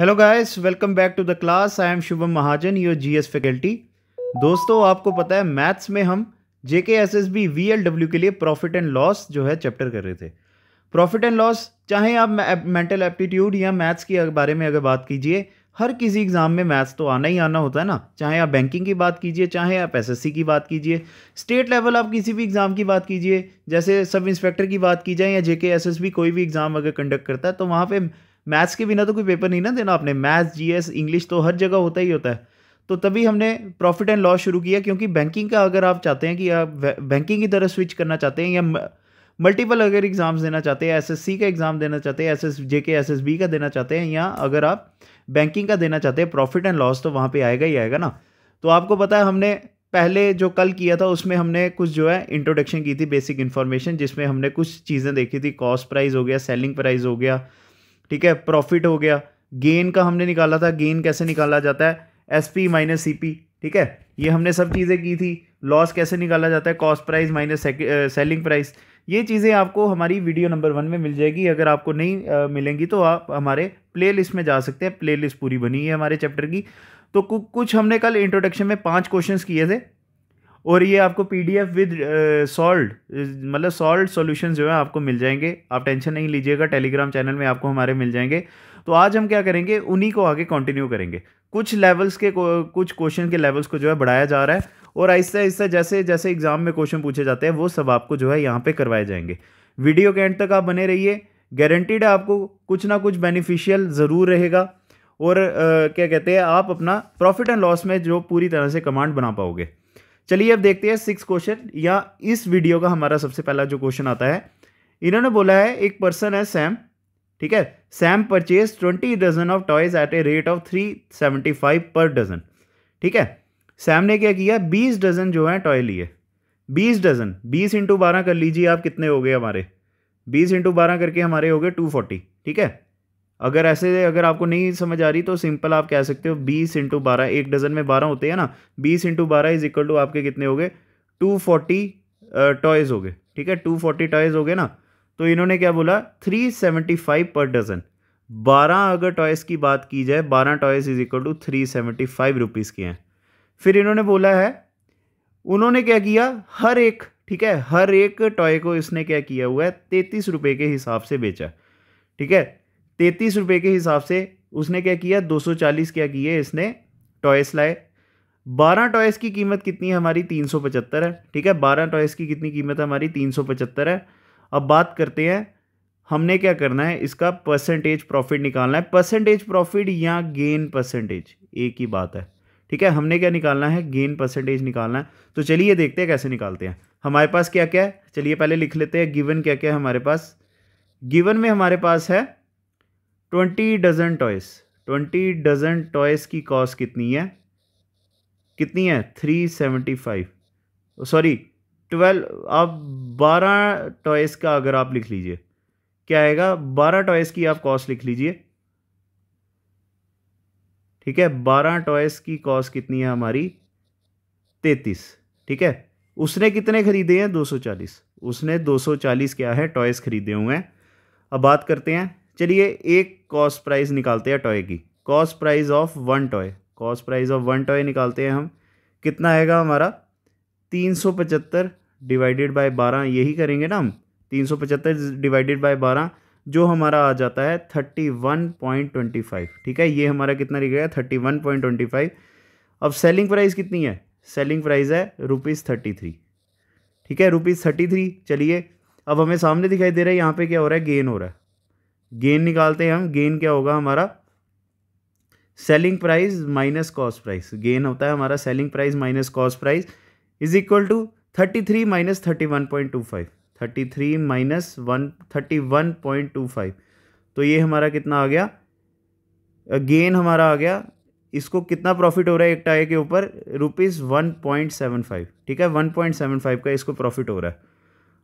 hello guys welcome back to the class I am Shubham Mahajan your GS faculty दोस्तों आपको पता है मैथ्स में हम J K S S B V L W के लिए प्रॉफिट एंड लॉस जो है चैप्टर कर रहे थे प्रॉफिट एंड लॉस चाहे आप मेंटल एप्टीट्यूड या मैथ्स के बारे में अगर बात कीजिए हर किसी एग्ज़ाम में मैथ्स तो आना ही आना होता है ना चाहे आप बैंकिंग की बात कीजिए चाहे आप एसएससी की बात कीजिए स्टेट लेवल आप किसी भी एग्ज़ाम की बात कीजिए जैसे सब इंस्पेक्टर की बात की जाए या जेके एसएसबी कोई भी एग्ज़ाम अगर कंडक्ट करता है तो वहाँ पे मैथ्स के बिना तो कोई पेपर नहीं ना देना आपने मैथ्स जीएस इंग्लिश तो हर जगह होता ही होता है तो तभी हमने प्रॉफिट एंड लॉस शुरू किया क्योंकि बैंकिंग का अगर आप चाहते हैं कि आप बैंकिंग की तरह स्विच करना चाहते हैं या मल्टीपल अगर एग्ज़ाम्स देना चाहते हैं एसएससी का एग्ज़ाम देना चाहते हैं एस एस जे के एस एस बी का देना चाहते हैं या अगर आप बैंकिंग का देना चाहते हैं प्रॉफिट एंड लॉस तो वहाँ पर आएगा ही आएगा ना तो आपको पता है हमने पहले जो कल किया था उसमें हमने कुछ जो है इंट्रोडक्शन की थी बेसिक इन्फॉर्मेशन जिसमें हमने कुछ चीज़ें देखी थी कॉस्ट प्राइस हो गया सेलिंग प्राइस हो गया ठीक है प्रॉफिट हो गया गेन का हमने निकाला था गेन कैसे निकाला जाता है S P minus C P ठीक है ये हमने सब चीज़ें की थी लॉस कैसे निकाला जाता है cost price minus selling price ये चीज़ें आपको हमारी वीडियो नंबर वन में मिल जाएगी अगर आपको नहीं आ, मिलेंगी तो आप हमारे प्लेलिस्ट में जा सकते हैं प्लेलिस्ट पूरी बनी है हमारे चैप्टर की तो कुछ हमने कल इंट्रोडक्शन में पांच क्वेश्चंस किए थे और ये आपको P D F with salt मतलब सॉल्ट सोल्यूशन जो है आपको मिल जाएंगे आप टेंशन नहीं लीजिएगा टेलीग्राम चैनल में आपको हमारे मिल जाएंगे तो आज हम क्या करेंगे उन्हीं को आगे कंटिन्यू करेंगे कुछ लेवल्स के कुछ क्वेश्चन के लेवल्स को जो है बढ़ाया जा रहा है और आहिस्ता आहिस्ता जैसे जैसे एग्ज़ाम में क्वेश्चन पूछे जाते हैं वो सब आपको जो है यहाँ पर करवाए जाएंगे वीडियो के एंड तक आप बने रहिए गारंटीड आपको कुछ ना कुछ बेनिफिशियल ज़रूर रहेगा और आ, uh, क्या कहते हैं आप अपना प्रॉफिट एंड लॉस में जो पूरी तरह से कमांड बना पाओगे चलिए अब देखते हैं सिक्स क्वेश्चन या इस वीडियो का हमारा सबसे पहला जो क्वेश्चन आता है इन्होंने बोला है एक पर्सन है सैम ठीक है Sam purchase twenty dozen of toys at a rate of three seventy five per dozen ठीक है सैम ने क्या किया बीस डजन जो है टॉय लिए बीस डजन बीस इंटू बारह कर लीजिए आप कितने हो गए हमारे बीस इंटू बारह करके हमारे हो गए टू फोर्टी ठीक है अगर ऐसे अगर आपको नहीं समझ आ रही तो सिंपल आप कह सकते हो बीस इंटू बारह एक डजन में बारह होते हैं ना बीस इंटू बारह इज इक्वल टू आपके कितने हो गए टू फोर्टी टॉयज़ हो गए ठीक है टू फोर्टी टॉयज़ हो गए ना तो इन्होंने क्या बोला three seventy five per dozen बारह अगर टॉयज़ की बात की जाए बारह toys is equal to three seventy five rupees के हैं फिर इन्होंने बोला है उन्होंने क्या किया हर एक ठीक है हर एक टॉय को इसने क्या किया हुआ है तैंतीस रुपये के हिसाब से बेचा ठीक है तैंतीस रुपये के हिसाब से उसने क्या किया दो सौ चालीस क्या किए इसने टॉयस लाए बारह टॉयस की कीमत कितनी है हमारी तीन सौ पचहत्तर है ठीक है बारह टॉयस की कितनी कीमत है हमारी तीन सौ पचहत्तर है अब बात करते हैं हमने क्या करना है इसका परसेंटेज प्रॉफिट निकालना है परसेंटेज प्रॉफिट या गेन परसेंटेज एक ही बात है ठीक है हमने क्या निकालना है गेन परसेंटेज निकालना है तो चलिए देखते हैं कैसे निकालते हैं हमारे पास क्या क्या है चलिए पहले लिख लेते हैं गिवन क्या क्या है हमारे पास गिवन में हमारे पास है twenty dozen toys twenty dozen toys की कॉस्ट कितनी है कितनी है three seventy five sorry twelve आप बारह टॉयस का अगर आप लिख लीजिए क्या आएगा बारह टॉयस की आप कॉस्ट लिख लीजिए ठीक है बारह टॉयस की कॉस्ट कितनी है हमारी तैतीस ठीक है उसने कितने खरीदे हैं दो सौ चालीस उसने दो सौ चालीस क्या है टॉयस खरीदे हुए हैं अब बात करते हैं चलिए एक कॉस्ट प्राइस निकालते हैं टॉय की cost price of one toy cost price of one toy निकालते हैं हम कितना आएगा हमारा तीन सौ पचहत्तर डिवाइडेड बाय बारह यही करेंगे ना हम तीन सौ पचहत्तर डिवाइडेड बाय बारह जो हमारा आ जाता है thirty one point twenty five ठीक है ये हमारा कितना निकलेगा thirty one point twenty five अब सेलिंग प्राइस कितनी है सेलिंग प्राइस है रुपीज़ थर्टी थ्री ठीक है रुपीज़ थर्टी थ्री चलिए अब हमें सामने दिखाई दे रहा है यहाँ पे क्या हो रहा है गेन हो रहा है गेन निकालते हैं हम गेन क्या होगा हमारा selling price minus cost price gain होता है हमारा selling price minus cost price is equal to thirty three minus thirty one point two five thirty three minus one thirty one point two five तो ये हमारा कितना आ गया gain हमारा आ गया इसको कितना प्रॉफिट हो रहा है एक टाई के ऊपर rupees one point seven five ठीक है वन पॉइंट सेवन फाइव का इसको प्रॉफिट हो रहा है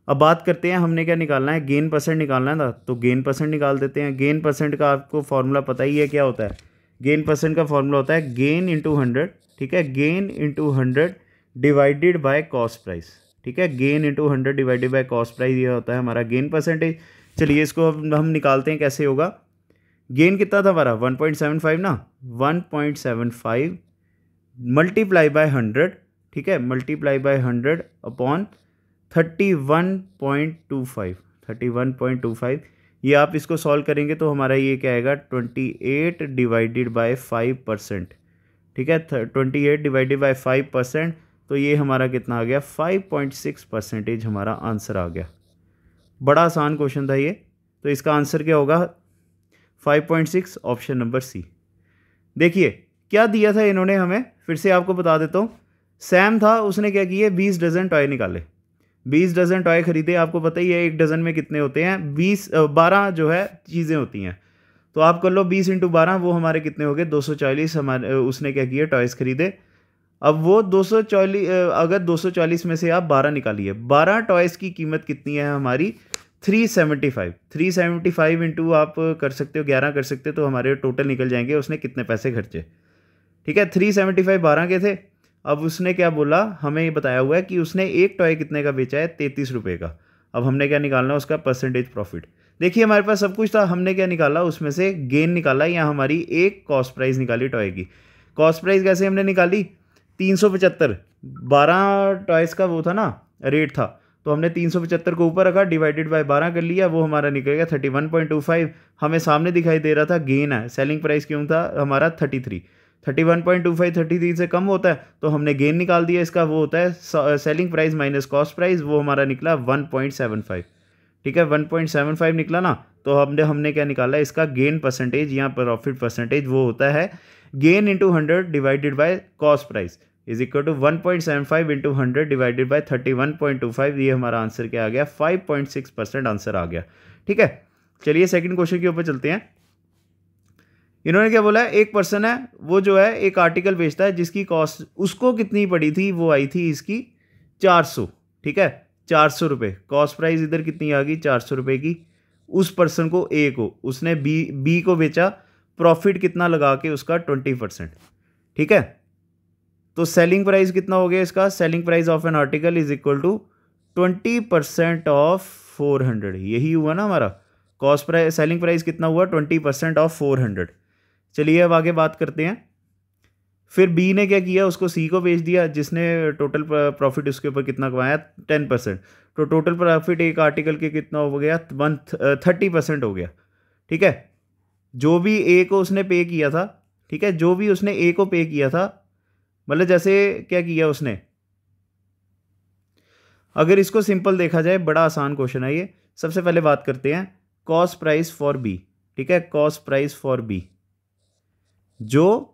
अब बात करते हैं हमने क्या निकालना है गेन परसेंट निकालना है था तो गेन परसेंट निकाल देते हैं गेन परसेंट का आपको फार्मूला पता ही है क्या होता है गेन परसेंट का फार्मूला होता है गेन इंटू हंड्रेड ठीक है gain into hundred divided by cost price ठीक है gain into hundred divided by cost price ये होता है हमारा गेन परसेंटेज चलिए इसको हम हम निकालते हैं कैसे होगा गेन कितना था हमारा वन पॉइंट सेवन फाइव ना one point seven five multiply by hundred ठीक है multiply by hundred upon thirty one point two five thirty one point two five ये आप इसको सॉल्व करेंगे तो हमारा ये क्या आएगा twenty eight divided by five percent ठीक है twenty eight divided by five percent तो ये हमारा कितना आ गया फाइव पॉइंट सिक्स परसेंटेज हमारा आंसर आ गया बड़ा आसान क्वेश्चन था ये तो इसका आंसर क्या होगा five point six option number C देखिए क्या दिया था इन्होंने हमें फिर से आपको बता देता हूँ सैम था उसने क्या किया बीस डजन टॉय निकाले बीस डजन टॉय खरीदे आपको पता ही है एक डजन में कितने होते हैं बीस बारह जो है चीज़ें होती हैं तो आप कर लो बीस इंटू बारह वो हमारे कितने हो गए दो सौ चालीस हमारे उसने क्या किया टॉयस खरीदे अब वो दो सौ चालीस अगर दो सौ चालीस में से आप बारह निकालिए बारह टॉयस की कीमत कितनी है हमारी three seventy five three seventy five into आप कर सकते हो ग्यारह कर सकते हो तो हमारे टोटल निकल जाएंगे उसने कितने पैसे खर्चे ठीक है थ्री सेवेंटी फाइव बारह के थे अब उसने क्या बोला हमें ये बताया हुआ है कि उसने एक टॉय कितने का बेचा है तैंतीस रुपये का अब हमने क्या निकालना है उसका परसेंटेज प्रॉफिट देखिए हमारे पास सब कुछ था हमने क्या निकाला उसमें से गेन निकाला या हमारी एक कॉस्ट प्राइस निकाली टॉय की कॉस्ट प्राइस कैसे हमने निकाली तीन सौ पचहत्तर बारह टॉयस का वो था ना रेट था तो हमने तीन सौ पचहत्तर को ऊपर रखा डिवाइडेड बाय बारह कर लिया वो हमारा निकलेगा thirty one point two five हमें सामने दिखाई दे रहा था गेन है सेलिंग प्राइस क्यों था हमारा thirty three thirty one point two five thirty three से कम होता है तो हमने गेन निकाल दिया इसका वो होता है selling price minus cost price वो हमारा निकला वन पॉइंट सेवन फाइव ठीक है वन पॉइंट सेवन फाइव निकला ना तो हमने हमने क्या निकाला इसका गेन परसेंटेज या प्रॉफिट परसेंटेज वो होता है gain into hundred divided by cost price is equal to one point seven five into hundred divided by thirty one point two five ये हमारा आंसर क्या आ गया five point six percent answer आ गया ठीक है चलिए सेकंड क्वेश्चन के ऊपर चलते हैं इन्होंने क्या बोला एक पर्सन है वो जो है एक आर्टिकल बेचता है जिसकी कॉस्ट उसको कितनी पड़ी थी वो आई थी इसकी चार सौ ठीक है चार सौ रुपये कॉस्ट प्राइस इधर कितनी आ गई चार सौ रुपये की उस पर्सन को ए को उसने बी बी को बेचा प्रॉफिट कितना लगा के उसका ट्वेंटी परसेंट ठीक है तो सेलिंग प्राइस कितना हो गया इसका selling price of an article is equal to twenty percent of four hundred यही हुआ ना हमारा कॉस्ट प्राइस सेलिंग प्राइस कितना हुआ twenty percent of four hundred चलिए अब आगे बात करते हैं फिर बी ने क्या किया उसको सी को बेच दिया जिसने टोटल प्रॉफिट उसके ऊपर कितना कमाया टेन परसेंट तो टोटल प्रॉफिट एक आर्टिकल के कितना हो गया वन थर्टी परसेंट हो गया ठीक है जो भी ए को उसने पे किया था ठीक है जो भी उसने ए को पे किया था मतलब जैसे क्या किया उसने अगर इसको सिंपल देखा जाए बड़ा आसान क्वेश्चन है ये सबसे पहले बात करते हैं कॉस्ट प्राइस फॉर बी ठीक है कॉस्ट प्राइस फॉर बी जो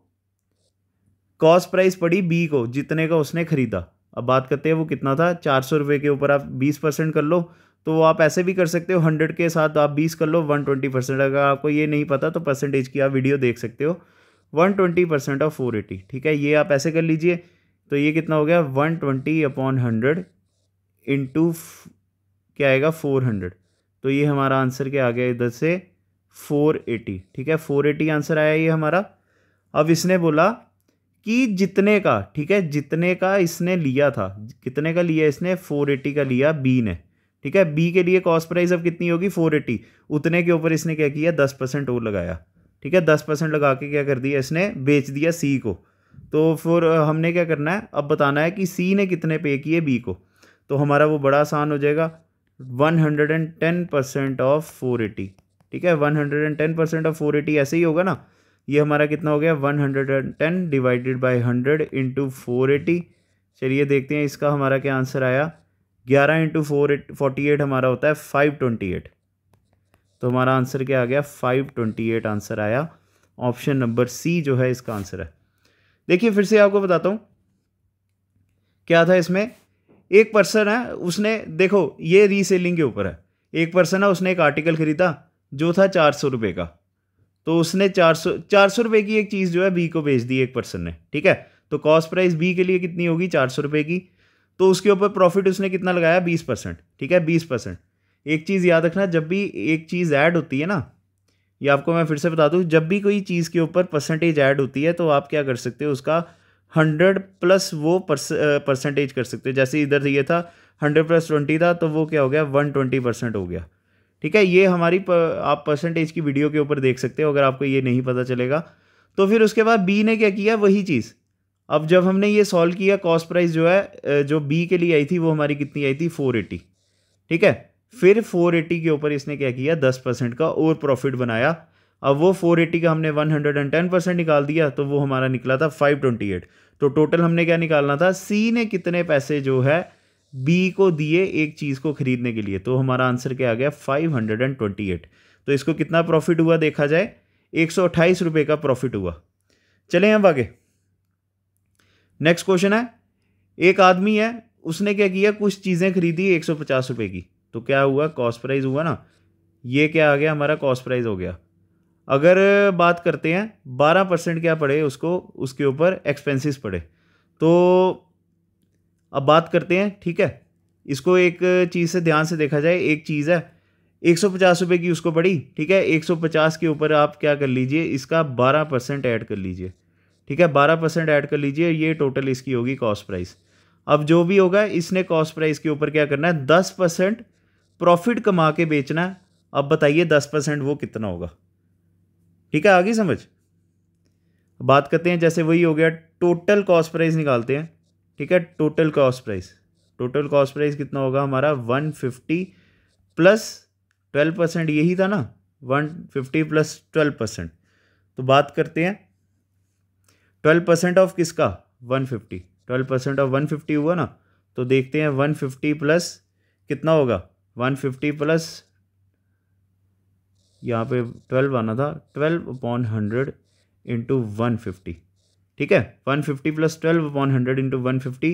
कॉस्ट प्राइस पड़ी बी को जितने का उसने ख़रीदा अब बात करते हैं वो कितना था चार सौ रुपये के ऊपर आप बीस परसेंट कर लो तो आप ऐसे भी कर सकते हो हंड्रेड के साथ आप बीस कर लो वन ट्वेंटी परसेंट अगर आपको ये नहीं पता तो परसेंटेज की आप वीडियो देख सकते हो one twenty percent of four eighty ठीक है ये आप ऐसे कर लीजिए तो ये कितना हो गया one twenty upon hundred into क्या आएगा फोर हंड्रेड तो ये हमारा आंसर क्या आ गया इधर से फोर एटी ठीक है फोर एटी आंसर आया ये हमारा अब इसने बोला कि जितने का ठीक है जितने का इसने लिया था कितने का लिया इसने फोर एटी का लिया बी ने ठीक है बी के लिए कॉस्ट प्राइस अब कितनी होगी फोर एटी उतने के ऊपर इसने क्या किया दस परसेंट और लगाया ठीक है दस परसेंट लगा के क्या कर दिया इसने बेच दिया सी को तो फिर हमने क्या करना है अब बताना है कि सी ने कितने पे किए बी को तो हमारा वो बड़ा आसान हो जाएगा one hundred and ten percent of four eighty ठीक है one hundred and ten percent of four eighty ऐसे ही होगा ना ये हमारा कितना हो गया one hundred and ten divided by hundred into four eighty चलिए देखते हैं इसका हमारा क्या आंसर आया ग्यारह into four eight forty eight हमारा होता है फाइव ट्वेंटी एट तो हमारा आंसर क्या आ गया फाइव ट्वेंटी एट आंसर आया ऑप्शन नंबर सी जो है इसका आंसर है देखिए फिर से आपको बताता हूँ क्या था इसमें एक पर्सन है उसने देखो ये रीसेलिंग के ऊपर है एक पर्सन है उसने एक आर्टिकल खरीदा जो था चार सौ रुपये का तो उसने चार सौ चार सौ रुपये की एक चीज़ जो है बी को बेच दी एक पर्सन ने ठीक है तो कॉस्ट प्राइस बी के लिए कितनी होगी चार सौ रुपये की तो उसके ऊपर प्रॉफिट उसने कितना लगाया बीस परसेंट ठीक है बीस परसेंट एक चीज़ याद रखना जब भी एक चीज़ ऐड होती है ना ये आपको मैं फिर से बता दूँ जब भी कोई चीज़ के ऊपर परसेंटेज ऐड होती है तो आप क्या कर सकते हो उसका हंड्रेड प्लस वो परसेंटेज कर सकते हो जैसे इधर ये था हंड्रेड प्लस ट्वेंटी था तो वो क्या हो गया वन ट्वेंटी परसेंट हो गया ठीक है ये हमारी पर, आप परसेंटेज की वीडियो के ऊपर देख सकते हो अगर आपको ये नहीं पता चलेगा तो फिर उसके बाद बी ने क्या किया वही चीज़ अब जब हमने ये सॉल्व किया कॉस्ट प्राइस जो है जो बी के लिए आई थी वो हमारी कितनी आई थी फोर एटी ठीक है फिर फोर एटी के ऊपर इसने क्या किया दस परसेंट का और प्रॉफिट बनाया अब वो फोर एटी का हमने one hundred and ten percent निकाल दिया तो वो हमारा निकला था फाइव ट्वेंटी एट तो टोटल हमने क्या निकालना था सी ने कितने पैसे जो है बी को दिए एक चीज़ को खरीदने के लिए तो हमारा आंसर क्या आ गया five hundred and twenty eight तो इसको कितना प्रॉफिट हुआ देखा जाए एक सौ अट्ठाईस रुपये का प्रॉफिट हुआ चले अब आगे नेक्स्ट क्वेश्चन है एक आदमी है उसने क्या किया कुछ चीज़ें खरीदी एक सौ पचास रुपये की तो क्या हुआ कॉस्ट प्राइस हुआ ना ये क्या आ गया हमारा कॉस्ट प्राइस हो गया अगर बात करते हैं बारह परसेंट क्या पड़े उसको उसके ऊपर एक्सपेंसिस पड़े तो अब बात करते हैं ठीक है इसको एक चीज़ से ध्यान से देखा जाए एक चीज़ है एक सौ पचास रुपये की उसको पड़ी ठीक है एक सौ पचास के ऊपर आप क्या कर लीजिए इसका बारह परसेंट ऐड कर लीजिए ठीक है बारह परसेंट ऐड कर लीजिए ये टोटल इसकी होगी कॉस्ट प्राइस अब जो भी होगा इसने कॉस्ट प्राइस के ऊपर क्या करना है दस परसेंट प्रॉफिट कमा के बेचना है अब बताइए दस परसेंट वो कितना होगा ठीक है आगे समझ बात करते हैं जैसे वही हो गया टोटल कॉस्ट प्राइस निकालते हैं ठीक है total cost price total cost price कितना होगा हमारा one fifty plus twelve percent यही था ना one fifty plus twelve percent तो बात करते हैं ट्वेल्व परसेंट ऑफ किसका one fifty twelve percent of one fifty हुआ ना तो देखते हैं वन फिफ्टी प्लस कितना होगा वन फिफ्टी प्लस यहाँ पे ट्वेल्व आना था twelve upon hundred into one fifty ठीक है one fifty plus twelve upon hundred into one fifty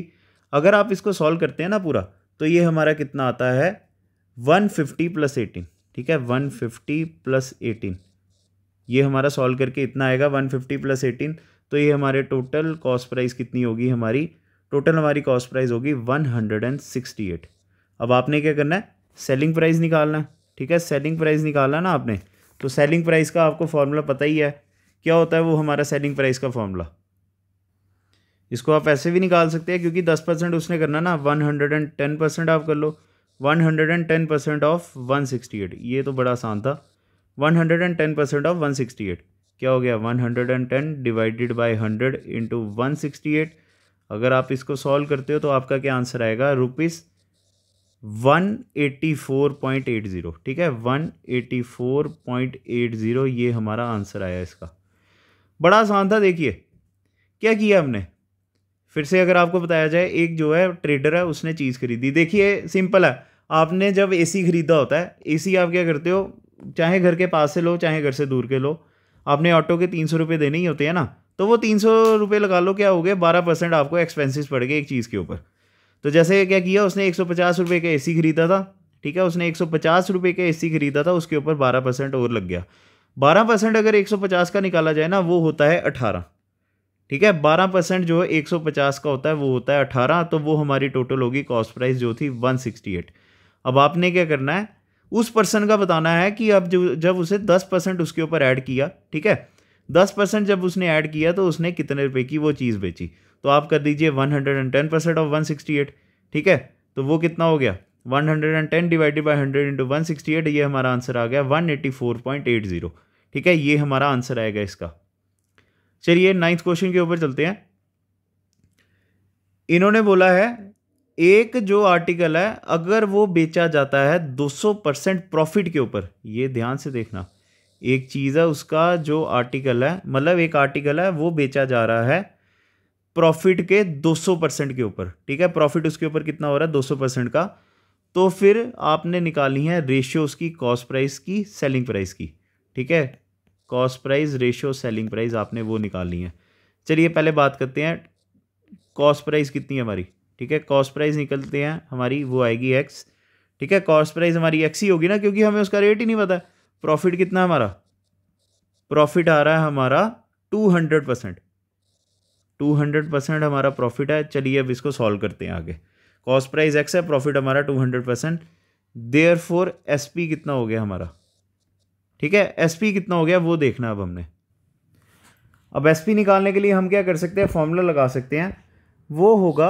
अगर आप इसको सॉल्व करते हैं ना पूरा तो ये हमारा कितना आता है वन फिफ्टी प्लस एटीन ठीक है वन फिफ्टी प्लस एटीन ये हमारा सॉल्व करके इतना आएगा वन फिफ्टी प्लस एटीन तो ये हमारे टोटल कॉस्ट प्राइस कितनी होगी हमारी टोटल हमारी कॉस्ट प्राइस होगी one hundred and sixty eight अब आपने क्या करना है सेलिंग प्राइस निकालना है ठीक है सेलिंग प्राइस निकालना ना आपने तो सेलिंग प्राइस का आपको फॉर्मूला पता ही है क्या होता है वो हमारा सेलिंग प्राइस का फॉर्मूला इसको आप ऐसे भी निकाल सकते हैं क्योंकि दस परसेंट उसने करना ना one hundred and ten percent आप कर लो one hundred and ten percent of one sixty eight ये तो बड़ा आसान था one hundred and ten percent of one sixty eight क्या हो गया one hundred and ten divided by hundred into one sixty eight अगर आप इसको सॉल्व करते हो तो आपका क्या आंसर आएगा rupees one eighty four point eight zero ठीक है one eighty four point eight zero ये हमारा आंसर आया इसका बड़ा आसान था देखिए क्या किया हमने फिर से अगर आपको बताया जाए एक जो है ट्रेडर है उसने चीज़ खरीदी देखिए सिंपल है आपने जब ए खरीदा होता है ए आप क्या करते हो चाहे घर के पास से लो चाहे घर से दूर के लो आपने ऑटो के तीन सौ रुपये देने ही होते हैं ना तो वो तीन सौ रुपये लगा लो क्या हो गया बारह परसेंट आपको एक्सपेंसिस पड़ गए एक चीज़ के ऊपर तो जैसे क्या किया उसने एक सौ पचास रुपये का ए सी खरीदा था ठीक है उसने एक सौ पचास रुपये का ए सी खरीदा था उसके ऊपर बारह परसेंट और लग गया बारह परसेंट अगर एक सौ पचास का निकाला जाए ना वो होता है अठारह ठीक है बारह परसेंट जो है एक सौ पचास का होता है वो होता है अठारह तो वो हमारी टोटल होगी कॉस्ट प्राइस जो थी वन सिक्सटी एट अब आपने क्या करना है उस पर्सन का बताना है कि अब जो जब उसे दस परसेंट उसके ऊपर ऐड किया ठीक है दस परसेंट जब उसने ऐड किया तो उसने कितने रुपए की वो चीज़ बेची तो आप कर दीजिए one hundred and ten percent of one sixty eight ठीक है तो वो कितना हो गया one hundred and ten divided by hundred into one sixty eight ये हमारा आंसर आ गया one eighty four point eight zero ठीक है ये हमारा आंसर आएगा इसका चलिए नाइन्थ क्वेश्चन के ऊपर चलते हैं इन्होंने बोला है एक जो आर्टिकल है अगर वो बेचा जाता है 200 परसेंट प्रॉफिट के ऊपर ये ध्यान से देखना एक चीज़ है उसका जो आर्टिकल है मतलब एक आर्टिकल है वो बेचा जा रहा है प्रॉफिट के 200 परसेंट के ऊपर ठीक है प्रॉफिट उसके ऊपर कितना हो रहा है 200 परसेंट का तो फिर आपने निकाली है रेशियो उसकी कॉस्ट प्राइस की सेलिंग प्राइस की ठीक है cost price ratio selling price आपने वो निकालनी है चलिए पहले बात करते हैं कॉस्ट प्राइस कितनी है हमारी ठीक है कॉस्ट प्राइस निकलते हैं हमारी वो आएगी एक्स ठीक है कॉस्ट प्राइस हमारी एक्स ही होगी ना क्योंकि हमें उसका रेट ही नहीं पता प्रॉफिट कितना हमारा प्रॉफिट आ रहा है हमारा two hundred percent two hundred percent हमारा प्रॉफिट है चलिए अब इसको सॉल्व करते हैं आगे कॉस्ट प्राइस एक्स है प्रॉफिट हमारा two hundred percent therefore S P कितना हो गया हमारा ठीक है एसपी कितना हो गया वो देखना अब हमने अब एसपी निकालने के लिए हम क्या कर सकते हैं फॉर्मूला लगा सकते हैं वो होगा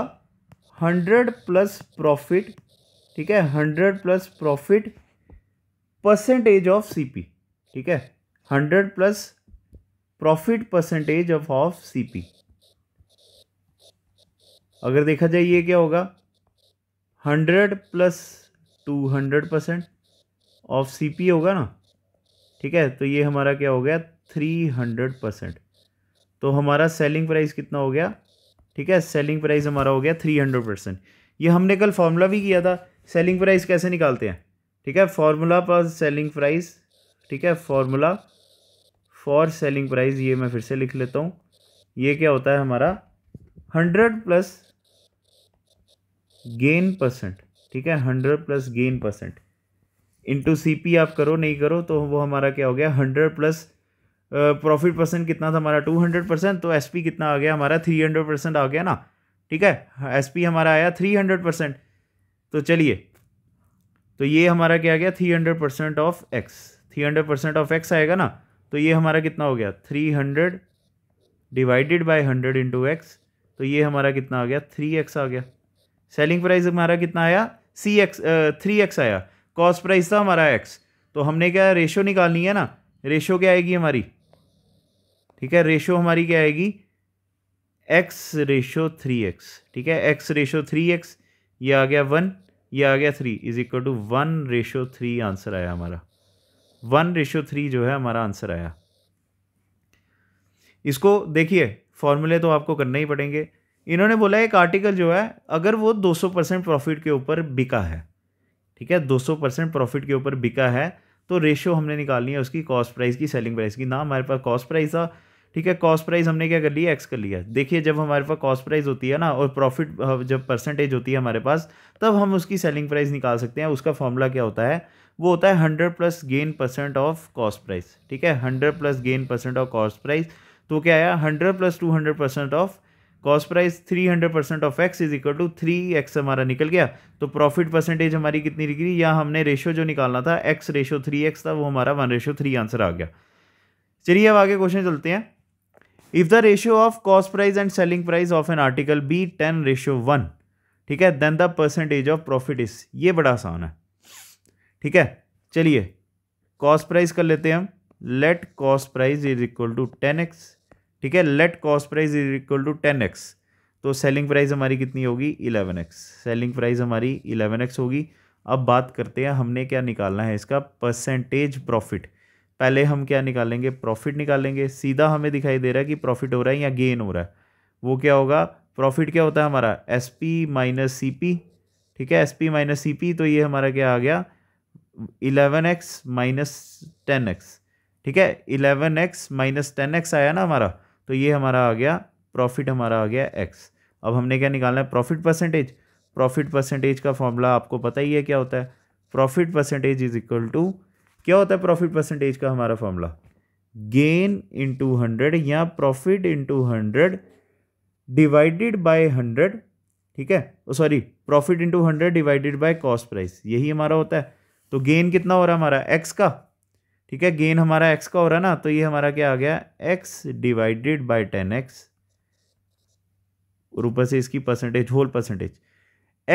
हंड्रेड प्लस प्रॉफिट ठीक है hundred plus profit percentage of CP ठीक है hundred plus profit percentage of of CP अगर देखा जाए ये क्या होगा hundred plus two hundred percent of CP होगा ना ठीक है तो ये हमारा क्या हो गया थ्री हंड्रेड परसेंट तो हमारा सेलिंग प्राइस कितना हो गया ठीक है सेलिंग प्राइस हमारा हो गया थ्री हंड्रेड परसेंट ये हमने कल फार्मूला भी किया था सेलिंग प्राइस कैसे निकालते हैं ठीक है फार्मूला पर सेलिंग प्राइस ठीक है फार्मूला फॉर सेलिंग प्राइस ये मैं फिर से लिख लेता हूँ ये क्या होता है हमारा हंड्रेड प्लस गेन परसेंट ठीक है hundred plus gain percent into C P आप करो नहीं करो तो वो हमारा क्या हो गया हंड्रेड प्लस प्रॉफिट परसेंट कितना था हमारा टू हंड्रेड परसेंट तो एस पी कितना आ गया हमारा थ्री हंड्रेड परसेंट आ गया ना ठीक है एस पी हमारा आया थ्री हंड्रेड परसेंट तो चलिए तो ये हमारा क्या आ गया three hundred percent of X three hundred percent of X आएगा ना तो ये हमारा कितना हो गया three hundred divided by hundred into X तो ये हमारा कितना आ गया थ्री एक्स आ गया सेलिंग प्राइस हमारा कितना आया सी एक्स थ्री एक्स आया कॉस्ट प्राइस था हमारा एक्स तो हमने क्या रेशो निकालनी है ना रेशो क्या आएगी हमारी ठीक है रेशो हमारी क्या आएगी एक्स रेशो थ्री एक्स ठीक है एक्स रेशो थ्री एक्स ये आ गया वन ये आ गया three is equal to one ratio three answer आया हमारा वन रेशो थ्री जो है हमारा आंसर आया इसको देखिए फॉर्मूले तो आपको करने ही पड़ेंगे इन्होंने बोला एक आर्टिकल जो है अगर वो 200 परसेंट प्रॉफिट के ऊपर बिका है ठीक है 200 परसेंट प्रॉफिट के ऊपर बिका है तो रेशियो हमने निकालनी है उसकी कॉस्ट प्राइस की सेलिंग प्राइस की ना हमारे पास कॉस्ट प्राइस था ठीक है कॉस्ट प्राइस हमने क्या कर लिया एक्स कर लिया देखिए जब हमारे पास कॉस्ट प्राइस होती है ना और प्रॉफिट जब परसेंटेज होती है हमारे पास तब हम उसकी सेलिंग प्राइस निकाल सकते हैं उसका फॉर्मूला क्या होता है वो होता है hundred plus gain percent of cost price ठीक है hundred plus gain percent of cost price तो क्या आया hundred plus two hundred percent of cost price three hundred percent of X is equal to three X हमारा निकल गया तो profit percentage हमारी कितनी निकली या हमने रेशो जो निकालना था एक्स रेशो थ्री एक्स था वो हमारा वन रेशो थ्री आंसर आ गया चलिए अब आगे क्वेश्चन चलते हैं if the ratio of cost price and selling price of an article be ten ratio one ठीक है then the percentage of profit is ये बड़ा आसान है ठीक है चलिए कॉस्ट प्राइस कर लेते हैं हम let cost price is equal to ten X ठीक है let cost price is equal to ten X तो सेलिंग प्राइस हमारी कितनी होगी इलेवन एक्स सेलिंग प्राइस हमारी इलेवन एक्स होगी अब बात करते हैं हमने क्या निकालना है इसका परसेंटेज प्रॉफिट पहले हम क्या निकालेंगे प्रॉफिट निकालेंगे सीधा हमें दिखाई दे रहा है कि प्रॉफिट हो रहा है या गेन हो रहा है वो क्या होगा प्रॉफिट क्या होता है हमारा S P minus C P ठीक है S P minus C P तो ये हमारा क्या आ गया eleven X minus ten X ठीक है eleven X minus ten X आया ना हमारा तो ये हमारा आ गया प्रॉफिट हमारा आ गया एक्स अब हमने क्या निकालना है प्रॉफिट परसेंटेज प्रॉफिट परसेंटेज का फॉर्मूला आपको पता ही है क्या होता है profit percentage is equal to क्या होता है प्रॉफिट परसेंटेज का हमारा फॉर्मूला गेन इंटू हंड्रेड या profit into hundred divided by hundred ठीक है oh sorry profit into hundred divided by cost price यही हमारा होता है तो गेन कितना हो रहा है हमारा एक्स का ठीक है गेन हमारा एक्स का हो रहा है ना तो ये हमारा क्या आ गया X divided by ten X और ऊपर से इसकी percentage whole percentage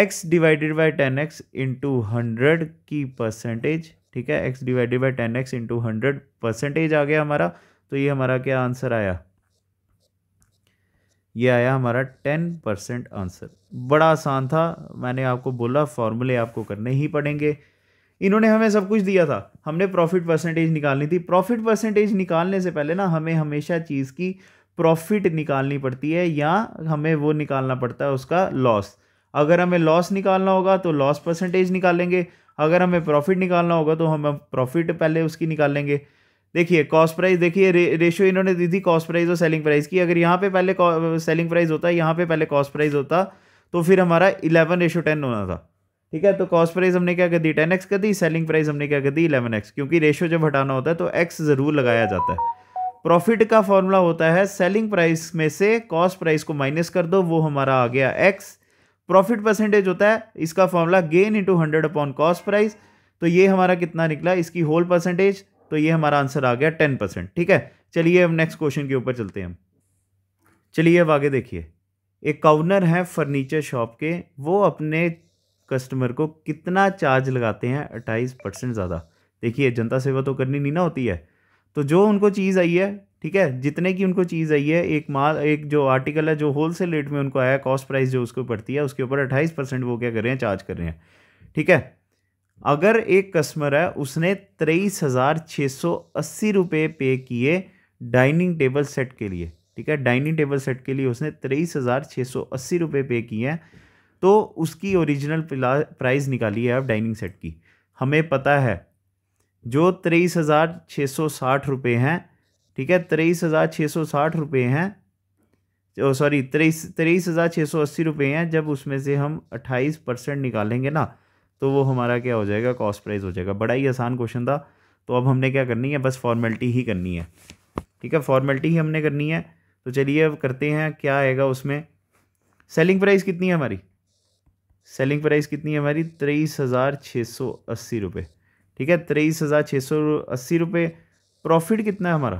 X divided by ten X into hundred की परसेंटेज ठीक है X divided by ten X into hundred percentage आ गया हमारा तो ये हमारा क्या आंसर आया ये आया हमारा टेन परसेंट आंसर बड़ा आसान था मैंने आपको बोला फॉर्मूले आपको करने ही पड़ेंगे इन्होंने हमें सब कुछ दिया था हमने प्रॉफिट परसेंटेज निकालनी थी प्रॉफिट परसेंटेज निकालने से पहले ना हमें हमेशा चीज़ की प्रॉफिट निकालनी पड़ती है या हमें वो निकालना पड़ता है उसका लॉस अगर हमें लॉस निकालना होगा तो लॉस परसेंटेज निकालेंगे अगर हमें प्रॉफिट निकालना होगा तो हम प्रॉफिट पहले उसकी निकालेंगे देखिए कॉस्ट प्राइस देखिए रे, रेशियो इन्होंने दी थी कॉस्ट प्राइस और सेलिंग प्राइस की अगर यहाँ पे पहले सेलिंग प्राइस होता यहाँ पे पहले कॉस्ट प्राइस होता तो फिर हमारा इलेवन रेशो टेन होना था ठीक है तो कॉस्ट प्राइस हमने क्या कर दी टेन एक्स कर दी सेलिंग प्राइस हमने क्या कर दी इलेवन एक्स क्योंकि रेशो जब हटाना होता है तो एक्स ज़रूर लगाया जाता है प्रॉफिट का फॉर्मूला होता है सेलिंग प्राइस में से कॉस्ट प्राइस को माइनस कर दो वो हमारा आ गया एक्स प्रॉफिट परसेंटेज होता है इसका formula gain into hundred upon cost price तो ये हमारा कितना निकला इसकी होल परसेंटेज तो ये हमारा आंसर आ गया टेन परसेंट ठीक है चलिए अब नेक्स्ट क्वेश्चन के ऊपर चलते हैं हम चलिए अब आगे देखिए एक काउनर है फर्नीचर शॉप के वो अपने कस्टमर को कितना चार्ज लगाते हैं अट्ठाईस परसेंट ज़्यादा देखिए जनता सेवा तो करनी नहीं ना होती है तो जो उनको चीज़ आई है ठीक है जितने की उनको चीज़ आई है एक माल एक जो आर्टिकल है जो होलसेल रेट में उनको आया कॉस्ट प्राइस जो उसको पड़ती है उसके ऊपर अट्ठाईस परसेंट वो क्या कर रहे हैं चार्ज कर रहे हैं ठीक है अगर एक कस्टमर है उसने तेईस हज़ार छः सौ अस्सी रुपये पे किए डाइनिंग टेबल सेट के लिए ठीक है डाइनिंग टेबल सेट के लिए उसने तेईस हज़ार छः सौ अस्सी रुपये पे किए हैं तो उसकी ओरिजिनल प्राइस निकाली है आप डाइनिंग सेट की हमें पता है जो तेईस हज़ार छः सौ साठ रुपये हैं ठीक है तेईस हज़ार छः सौ साठ रुपये हैं सॉरी तेईस तेईस हज़ार छः सौ अस्सी रुपये हैं जब उसमें से हम अट्ठाईस परसेंट निकालेंगे ना तो वो हमारा क्या हो जाएगा कॉस्ट प्राइस हो जाएगा बड़ा ही आसान क्वेश्चन था तो अब हमने क्या करनी है बस फॉर्मेलिटी ही करनी है ठीक है फॉर्मेलिटी ही हमने करनी है तो चलिए अब करते हैं क्या आएगा उसमें सेलिंग प्राइस कितनी है हमारी सेलिंग प्राइस कितनी है हमारी तेईस हज़ार छः सौ अस्सी रुपये ठीक है तेईस हज़ार छः सौ अस्सी रुपये प्रॉफिट कितना है हमारा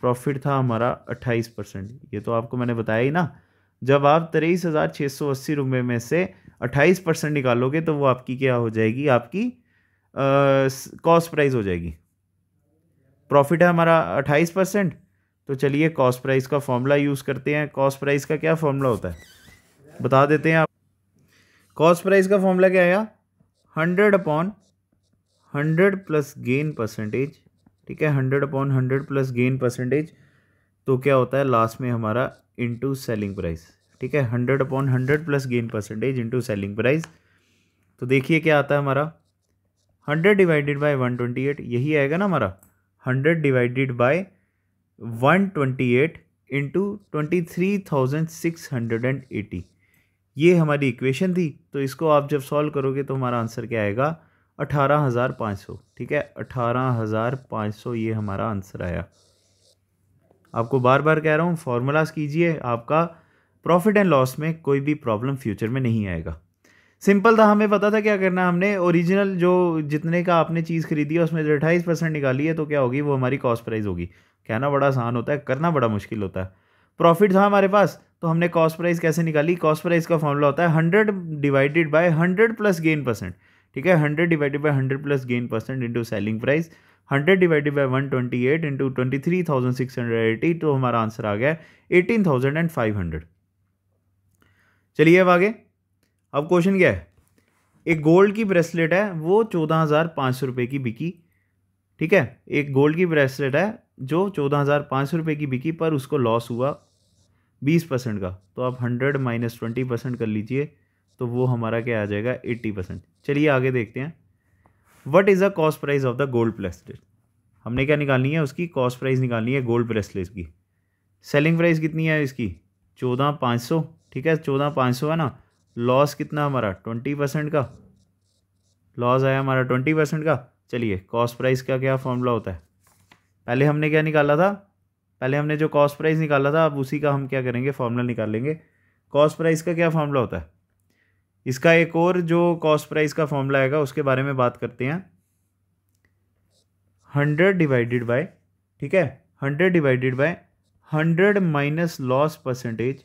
प्रॉफिट था हमारा अट्ठाईस परसेंट ये तो आपको मैंने बताया ही ना जब आप तेईस हज़ार छः सौ अस्सी रुपये में से अट्ठाईस परसेंट निकालोगे तो वो आपकी क्या हो जाएगी आपकी कॉस्ट प्राइस हो जाएगी प्रॉफिट है हमारा अट्ठाईस परसेंट तो चलिए कॉस्ट प्राइस का फॉर्मूला यूज़ करते हैं कॉस्ट प्राइस का क्या फॉर्मूला होता है बता देते हैं आप कॉस्ट प्राइस का फॉर्मूला क्या आया hundred upon hundred plus gain percentage ठीक है hundred upon hundred plus gain percentage तो क्या होता है लास्ट में हमारा इंटू सेलिंग प्राइस ठीक है hundred upon hundred plus gain percentage into selling price तो देखिए क्या आता है हमारा hundred divided by one twenty eight यही आएगा ना हमारा hundred divided by one twenty eight into twenty three thousand six hundred and eighty ये हमारी इक्वेशन थी तो इसको आप जब सॉल्व करोगे तो हमारा आंसर क्या आएगा अठारह हज़ार पाँच सौ ठीक है अठारह हज़ार पाँच सौ ये हमारा आंसर आया आपको बार बार कह रहा हूँ फार्मूलाज कीजिए आपका प्रॉफिट एंड लॉस में कोई भी प्रॉब्लम फ्यूचर में नहीं आएगा सिंपल था हमें पता था क्या करना हमने ओरिजिनल जो जितने का आपने चीज़ खरीदी है उसमें जो अट्ठाईस परसेंट निकाली है तो क्या होगी वो हमारी कॉस्ट प्राइस होगी कहना बड़ा आसान होता है करना बड़ा मुश्किल होता है प्रॉफिट था हाँ हमारे पास तो हमने कॉस्ट प्राइस कैसे निकाली कॉस्ट प्राइस का फॉर्मूला होता है hundred divided by hundred plus gain percent ठीक है hundred divided by hundred plus gain percent into selling price hundred divided by one twenty eight into twenty three thousand six hundred eighty तो हमारा answer आ गया eighteen thousand and five hundred चलिए अब आगे अब क्वेश्चन क्या है एक गोल्ड की ब्रेसलेट है वो चौदह हज़ार पाँच सौ रुपये की बिकी ठीक है एक गोल्ड की ब्रेसलेट है जो चौदह हज़ार पाँच सौ रुपये की बिकी पर उसको लॉस हुआ बीस परसेंट का तो आप हंड्रेड माइनस ट्वेंटी परसेंट कर लीजिए तो वो हमारा क्या आ जाएगा एट्टी परसेंट चलिए आगे देखते हैं what is the cost price of the gold bracelet हमने क्या निकालनी है उसकी कॉस्ट प्राइस निकालनी है गोल्ड ब्रेसलेट की सेलिंग प्राइस कितनी है इसकी चौदह पाँच सौ ठीक है चौदह पाँच सौ है ना लॉस कितना हमारा ट्वेंटी परसेंट का लॉस आया हमारा ट्वेंटी परसेंट का चलिए कॉस्ट प्राइस का क्या फॉर्मूला होता है पहले हमने क्या निकाला था पहले हमने जो कॉस्ट प्राइस निकाला था अब उसी का हम क्या करेंगे फॉर्मूला निकाल लेंगे कॉस्ट प्राइस का क्या फॉर्मूला होता है इसका एक और जो कॉस्ट प्राइस का फॉर्मूला आएगा उसके बारे में बात करते हैं हंड्रेड डिवाइडेड बाय ठीक है hundred divided by hundred minus loss percentage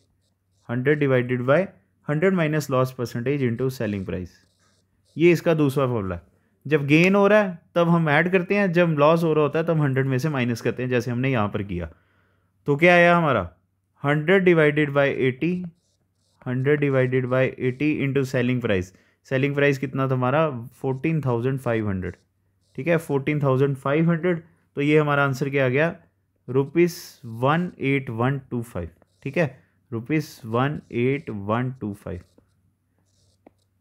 hundred divided by hundred minus loss percentage into selling price ये इसका दूसरा फॉर्मूला जब गेन हो रहा है तब हम ऐड करते हैं जब लॉस हो रहा होता है तब हंड्रेड में से माइनस करते हैं जैसे हमने यहाँ पर किया तो क्या आया हमारा hundred divided by eighty hundred divided by eighty into selling price selling price कितना था हमारा फोर्टीन थाउजेंड फाइव हंड्रेड ठीक है फोर्टीन थाउजेंड फाइव हंड्रेड तो ये हमारा आंसर क्या आ गया rupees one eight one two five ठीक है rupees one eight one two five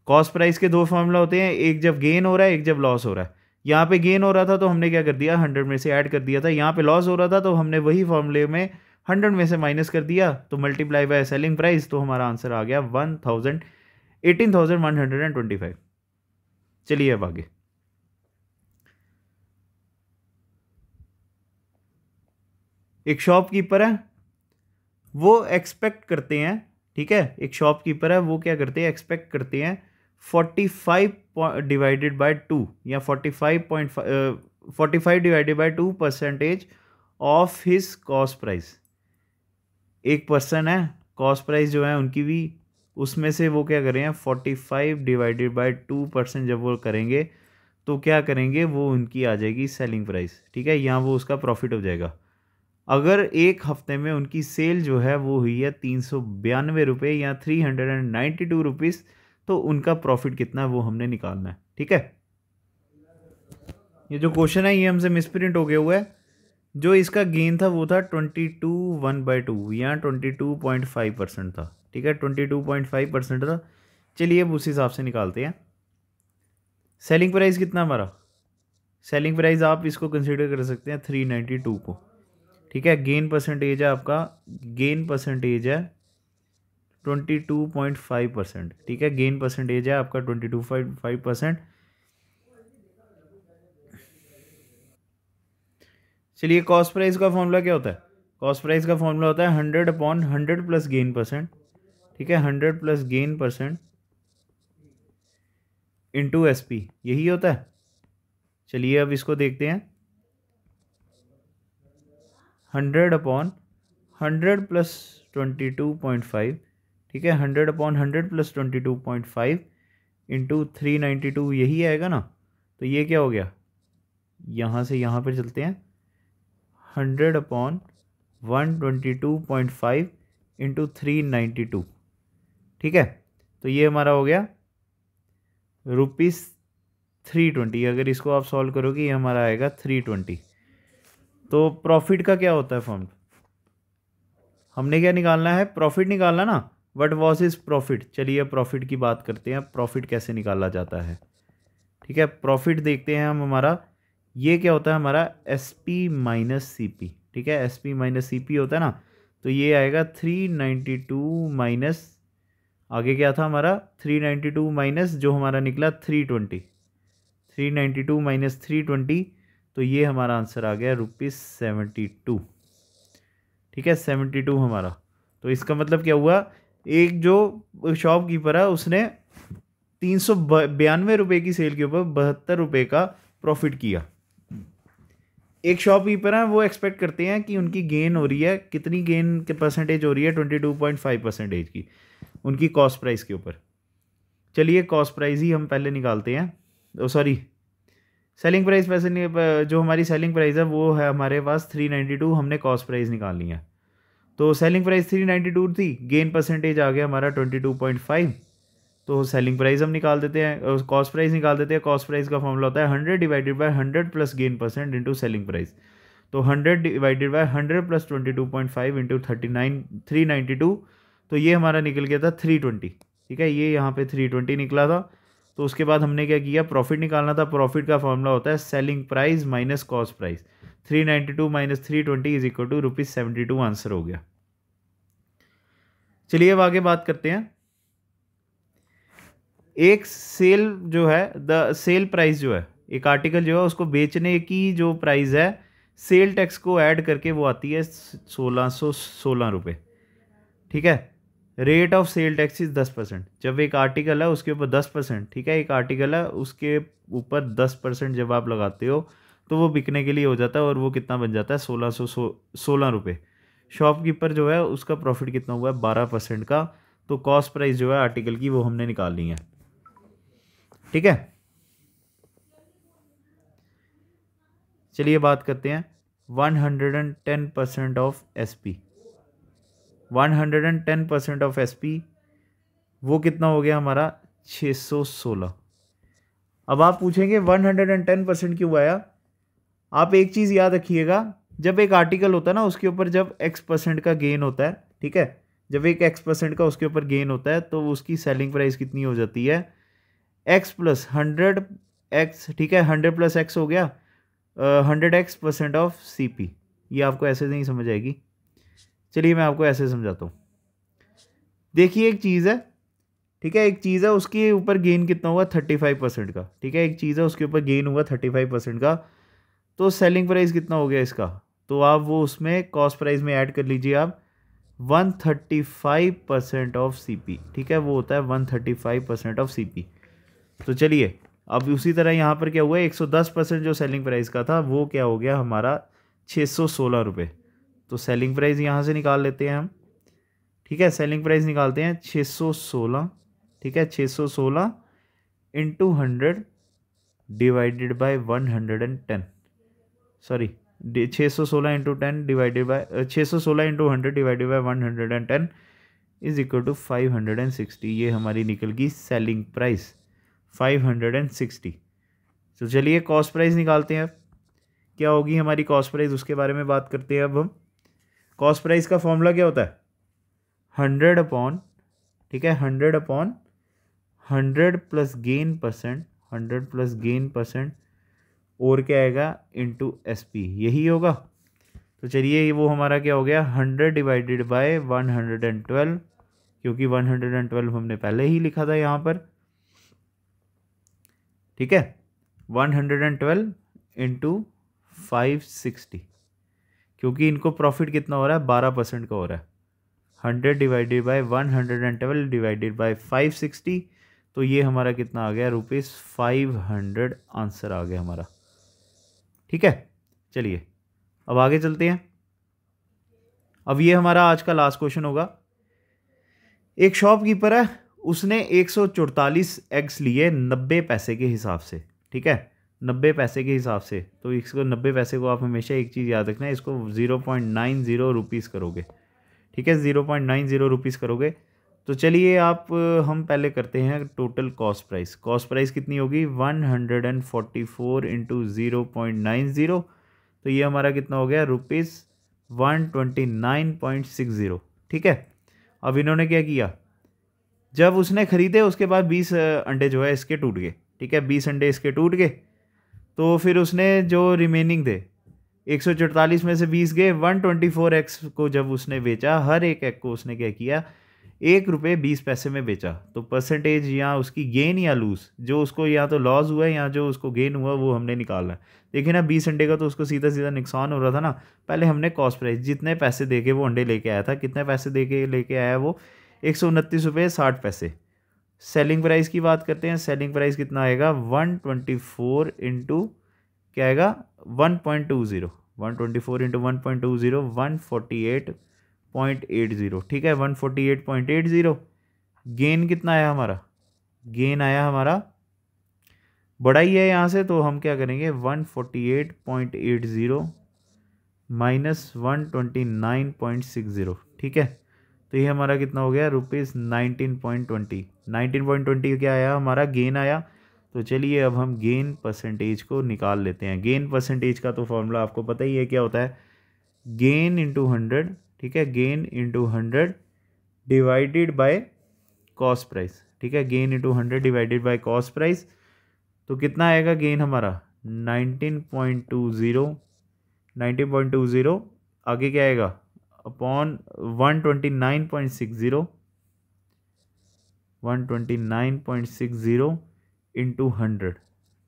cost price के दो फॉर्मूला होते हैं एक जब गेन हो रहा है एक जब लॉस हो रहा है यहाँ पे गेन हो रहा था तो हमने क्या कर दिया हंड्रेड में से ऐड कर दिया था यहाँ पे लॉस हो रहा था तो हमने वही फॉर्मूले में हंड्रेड में से माइनस कर दिया तो मल्टीप्लाई बाय सेलिंग प्राइस तो हमारा आंसर आ गया one thousand eighteen thousand one hundred and twenty five चलिए अब आगे एक शॉप कीपर है वो एक्सपेक्ट करते हैं ठीक है एक शॉप कीपर है वो क्या करते हैं एक्सपेक्ट करते हैं forty five divided by two या forty five point forty five divided by two percentage of his cost price एक पर्सन है कॉस्ट प्राइस जो है उनकी भी उसमें से वो क्या करें forty five divided by two percent जब वो करेंगे तो क्या करेंगे वो उनकी आ जाएगी सेलिंग प्राइस ठीक है यहाँ वो उसका प्रॉफिट हो जाएगा अगर एक हफ्ते में उनकी सेल जो है वो हुई है तीन सौ बयानवे रुपये या three hundred and ninety two rupees तो उनका प्रॉफिट कितना है वो हमने निकालना है ठीक है ये जो क्वेश्चन है ये हमसे मिसप्रिंट हो गया हुआ है जो इसका गेन था वो था twenty two one by two यहाँ twenty two point five percent था ठीक है twenty two point five percent था चलिए अब उस हिसाब से निकालते हैं सेलिंग प्राइस कितना हमारा सेलिंग प्राइस आप इसको कंसिडर कर सकते हैं थ्री नाइन्टी टू को ठीक है गेन परसेंटेज है आपका गेन परसेंटेज है twenty two point five percent ठीक है गेन परसेंटेज है आपका twenty two point five percent चलिए कॉस्ट प्राइस का फॉर्मूला क्या होता है कॉस्ट प्राइस का फॉर्मूला होता है hundred upon hundred plus gain percent ठीक है hundred plus gain percent into S P यही होता है चलिए अब इसको देखते हैं hundred upon hundred plus twenty two point five ठीक है hundred upon hundred plus twenty two point five into three ninety two यही आएगा ना तो ये क्या हो गया यहाँ से यहाँ पर चलते हैं hundred upon one twenty two point five into three ninety two ठीक है तो ये हमारा हो गया रुपीज़ थ्री ट्वेंटी अगर इसको आप सॉल्व करोगे ये हमारा आएगा थ्री ट्वेंटी तो प्रॉफिट का क्या होता है फॉर्म हमने क्या निकालना है प्रॉफिट निकालना ना वट वॉज इज़ प्रॉफिट चलिए प्रॉफिट की बात करते हैं प्रॉफिट कैसे निकाला जाता है ठीक है प्रॉफिट देखते हैं हम हमारा ये क्या होता है हमारा S P minus C P ठीक है S P minus C P होता है ना तो ये आएगा थ्री नाइन्टी टू माइनस आगे क्या था हमारा थ्री नाइन्टी टू माइनस जो हमारा निकला three twenty three ninety two minus three twenty तो ये हमारा आंसर आ गया रुपीज़ सेवेंटी टू ठीक है सेवेंटी टू हमारा तो इसका मतलब क्या हुआ एक जो शॉपकीपर है उसने तीन सौ बयानवे रुपये की सेल के ऊपर बहत्तर रुपये का प्रॉफिट किया एक शॉपकीपर है वो एक्सपेक्ट करते हैं कि उनकी गेन हो रही है कितनी गेन के परसेंटेज हो रही है twenty two point five percentage की उनकी कॉस्ट प्राइस के ऊपर चलिए कॉस्ट प्राइस ही हम पहले निकालते हैं सॉरी सेलिंग प्राइस पैसे जो हमारी सेलिंग प्राइस है वो है हमारे पास थ्री नाइन्टी टू हमने कॉस्ट प्राइस निकालनी है तो selling price three ninety two थी गेन परसेंटेज आ गया हमारा ट्वेंटी टू पॉइंट फाइव तो सेलिंग प्राइस हम निकाल देते हैं कॉस्ट प्राइस निकाल देते हैं कॉस्ट प्राइस का फॉर्मूला होता है hundred divided by hundred plus gain percent into selling price तो hundred divided by hundred plus twenty two point five into thirty nine three ninety two तो ये हमारा निकल गया था थ्री ट्वेंटी ठीक है ये यहाँ पे थ्री ट्वेंटी निकला था तो उसके बाद हमने क्या किया प्रॉफिट निकालना था प्रॉफिट का फॉर्मूला होता है selling price minus cost price three ninety two minus three twenty is equal to rupees seventy two answer हो गया चलिए अब आगे बात करते हैं एक सेल जो है द सेल प्राइस जो है एक आर्टिकल जो है उसको बेचने की जो प्राइस है सेल टैक्स को ऐड करके वो आती है सोलह सौ सोलह रुपये ठीक है rate of sale tax is दस परसेंट जब एक आर्टिकल है उसके ऊपर दस परसेंट ठीक है एक आर्टिकल है उसके ऊपर दस परसेंट जब आप लगाते हो तो वो बिकने के लिए हो जाता है और वो कितना बन जाता है सोलह सौ सो, सोलह रुपये शॉपकीपर जो है उसका प्रॉफिट कितना हुआ है बारह परसेंट का तो कॉस्ट प्राइस जो है आर्टिकल की वो हमने निकाल ली है ठीक है चलिए बात करते हैं one hundred and ten percent of S P one hundred and ten percent of S P वो कितना हो गया हमारा छः सौ सोलह अब आप पूछेंगे one hundred and ten percent क्यों आया आप एक चीज़ याद रखिएगा जब एक आर्टिकल होता है ना उसके ऊपर जब एक्स परसेंट का गेन होता है ठीक है जब एक एक्स परसेंट का उसके ऊपर गेन होता है तो उसकी सेलिंग प्राइस कितनी हो जाती है एक्स प्लस हंड्रेड एक्स ठीक है हंड्रेड प्लस एक्स हो गया hundred X percent of C P ये आपको ऐसे नहीं समझ आएगी चलिए मैं आपको ऐसे समझाता हूँ देखिए एक चीज़ है ठीक है एक चीज़ है उसके ऊपर गेन कितना हुआ थर्टी फाइव परसेंट का ठीक है एक चीज़ है उसके ऊपर गेन हुआ थर्टी फाइव परसेंट का तो सेलिंग प्राइस कितना हो गया इसका तो आप वो उसमें कॉस्ट प्राइस में ऐड कर लीजिए आप 135 परसेंट ऑफ सीपी ठीक है वो होता है 135 परसेंट ऑफ सीपी तो चलिए अब उसी तरह यहाँ पर क्या हुआ 110 परसेंट जो सेलिंग प्राइस का था वो क्या हो गया हमारा छः सौ सोलह रुपये तो सेलिंग प्राइस यहाँ से निकाल लेते हैं हम ठीक है सेलिंग प्राइस निकालते हैं छः सौ सोलह ठीक है छः सौ सोलह into hundred divided by one hundred and ten sorry छः सौ सोलह इंटू टेन डिवाइडेड बाय छः सौ सोलह into hundred divided by one hundred and ten is equal to five hundred and sixty ये हमारी निकल गई selling price five hundred and sixty तो चलिए कॉस्ट प्राइस निकालते हैं अब क्या होगी हमारी कॉस्ट प्राइस उसके बारे में बात करते हैं अब हम कॉस्ट प्राइस का फॉर्मूला क्या होता है हंड्रेड अपॉन ठीक है hundred upon hundred plus gain percent hundred plus gain percent और क्या आएगा इंटू एस पी यही होगा तो चलिए वो हमारा क्या हो गया hundred divided by one hundred and twelve क्योंकि वन हंड्रेड एंड ट्वेल्व हमने पहले ही लिखा था यहाँ पर ठीक है one hundred and twelve into five sixty क्योंकि इनको प्रॉफिट कितना हो रहा है बारह परसेंट का हो रहा है hundred divided by one hundred and twelve divided by five sixty तो ये हमारा कितना आ गया रुपीज़ फाइव हंड्रेड आंसर आ गया हमारा ठीक है चलिए अब आगे चलते हैं अब ये हमारा आज का लास्ट क्वेश्चन होगा एक शॉपकीपर है उसने चौतालीस एग्स लिए 90 पैसे के हिसाब से ठीक है 90 पैसे के हिसाब से तो इसको 90 पैसे को आप हमेशा एक चीज़ याद रखना है इसको 0.90 पॉइंट रुपीज़ करोगे ठीक है 0.90 पॉइंट रुपीज़ करोगे तो चलिए आप हम पहले करते हैं total cost price cost price कितनी होगी one hundred and forty four into zero point nine zero तो ये हमारा कितना हो गया rupees one twenty nine point six zero ठीक है अब इन्होंने क्या किया जब उसने ख़रीदे उसके बाद बीस अंडे जो है इसके टूट गए ठीक है बीस अंडे इसके टूट गए तो फिर उसने जो रिमेनिंग थे एक सौ चौतालीस में से बीस गए वन ट्वेंटी फोर एक्स को जब उसने बेचा हर एक एग को उसने क्या किया एक रुपये बीस पैसे में बेचा तो परसेंटेज या उसकी गेन या लूज जो उसको या तो लॉस हुआ है या जो उसको गेन हुआ वो हमने निकालना है देखिए ना बीस अंडे का तो उसको सीधा सीधा नुकसान हो रहा था ना पहले हमने कॉस्ट प्राइस जितने पैसे दे के वो अंडे लेके आया था कितने पैसे दे के लेके आया वो एक सौ उनतीस रुपये साठ पैसे सेलिंग प्राइस की बात करते हैं सेलिंग प्राइस कितना आएगा वन ट्वेंटी फोर इंटू क्या आएगा one point two zero one twenty four into one point two zero one forty eight point eight zero ठीक है one forty eight point eight zero gain कितना आया हमारा gain आया हमारा बड़ा ही है यहाँ से तो हम क्या करेंगे one forty eight point eight zero minus one twenty nine point six zero ठीक है तो ये हमारा कितना हो गया rupees nineteen point twenty nineteen point twenty क्या आया हमारा गेन आया तो चलिए अब हम गेन परसेंटेज को निकाल लेते हैं गेन परसेंटेज का तो फॉर्मूला आपको पता ही है क्या होता है गेन इंटू हंड्रेड ठीक है gain into hundred divided by cost price ठीक है gain into hundred divided by cost price तो कितना आएगा गेन हमारा nineteen point two zero nineteen point two zero आगे क्या आएगा upon one twenty nine point six zero one twenty nine point six zero into hundred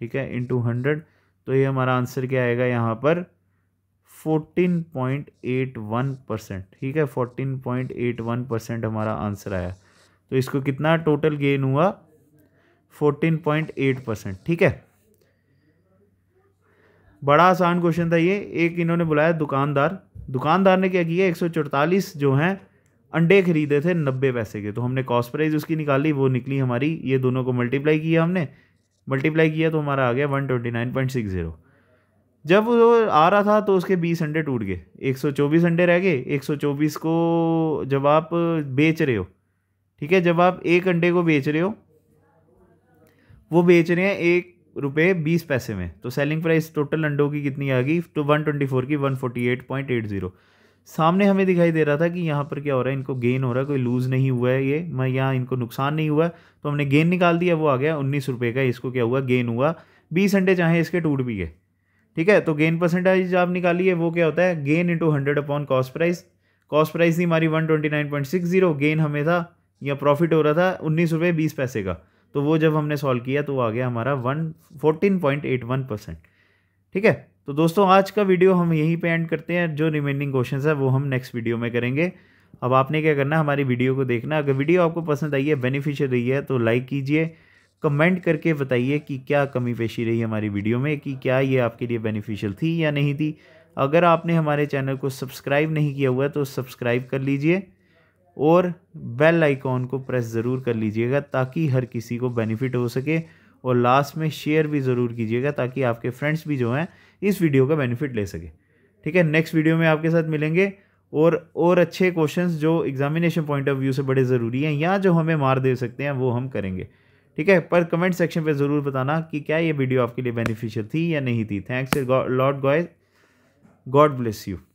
ठीक है into hundred तो ये हमारा आंसर क्या आएगा यहाँ पर fourteen point eight one percent ठीक है fourteen point eight one percent हमारा आंसर आया तो इसको कितना टोटल गेन हुआ फोर्टीन पॉइंट एट परसेंट ठीक है बड़ा आसान क्वेश्चन था ये एक इन्होंने बुलाया दुकानदार दुकानदार ने क्या किया एक सौ चौतालीस जो हैं अंडे खरीदे थे नब्बे पैसे के तो हमने कॉस्ट प्राइस उसकी निकाली वो निकली हमारी ये दोनों को मल्टीप्लाई किया हमने मल्टीप्लाई किया तो हमारा आ गया one twenty nine point six zero जब वो आ रहा था तो उसके बीस अंडे टूट गए एक सौ चौबीस अंडे रह गए एक सौ चौबीस को जब आप बेच रहे हो ठीक है जब आप एक अंडे को बेच रहे हो वो बेच रहे हैं एक रुपये बीस पैसे में तो सेलिंग प्राइस टोटल अंडों की कितनी आ गई तो वन ट्वेंटी फोर की one forty eight point eight zero सामने हमें दिखाई दे रहा था कि यहाँ पर क्या हो रहा है इनको गेन हो रहा है कोई लूज़ नहीं हुआ है ये मैं यहाँ इनको नुकसान नहीं हुआ तो हमने गेन निकाल दिया वो आ गया उन्नीस रुपये का इसको क्या हुआ गेन हुआ बीस अंडे चाहे इसके टूट भी गए ठीक है तो गेन परसेंटेज आप निकालिए वो क्या होता है gain into hundred upon cost price cost price थी हमारी one twenty nine point six zero gain हमें था या प्रॉफिट हो रहा था उन्नीस रुपये बीस पैसे का तो वो जब हमने सॉल्व किया तो आ गया हमारा one fourteen point eight one percent ठीक है तो दोस्तों आज का वीडियो हम यहीं पे एंड करते हैं जो रिमेनिंग क्वेश्चन है वो हम नेक्स्ट वीडियो में करेंगे अब आपने क्या करना हमारी वीडियो को देखना अगर वीडियो आपको पसंद आई है बेनिफिशियल रही है तो लाइक कीजिए कमेंट करके बताइए कि क्या कमी पेशी रही हमारी वीडियो में कि क्या ये आपके लिए बेनिफिशियल थी या नहीं थी अगर आपने हमारे चैनल को सब्सक्राइब नहीं किया हुआ है तो सब्सक्राइब कर लीजिए और बेल आइकॉन को प्रेस ज़रूर कर लीजिएगा ताकि हर किसी को बेनिफिट हो सके और लास्ट में शेयर भी ज़रूर कीजिएगा ताकि आपके फ्रेंड्स भी जो हैं इस वीडियो का बेनिफिट ले सके ठीक है नेक्स्ट वीडियो में आपके साथ मिलेंगे और और अच्छे क्वेश्चंस जो एग्जामिनेशन पॉइंट ऑफ व्यू से बड़े ज़रूरी हैं या जो हमें मार दे सकते हैं वो हम करेंगे ठीक है पर कमेंट सेक्शन पे ज़रूर बताना कि क्या ये वीडियो आपके लिए बेनिफिशियल थी या नहीं थी thanks lord guys god bless you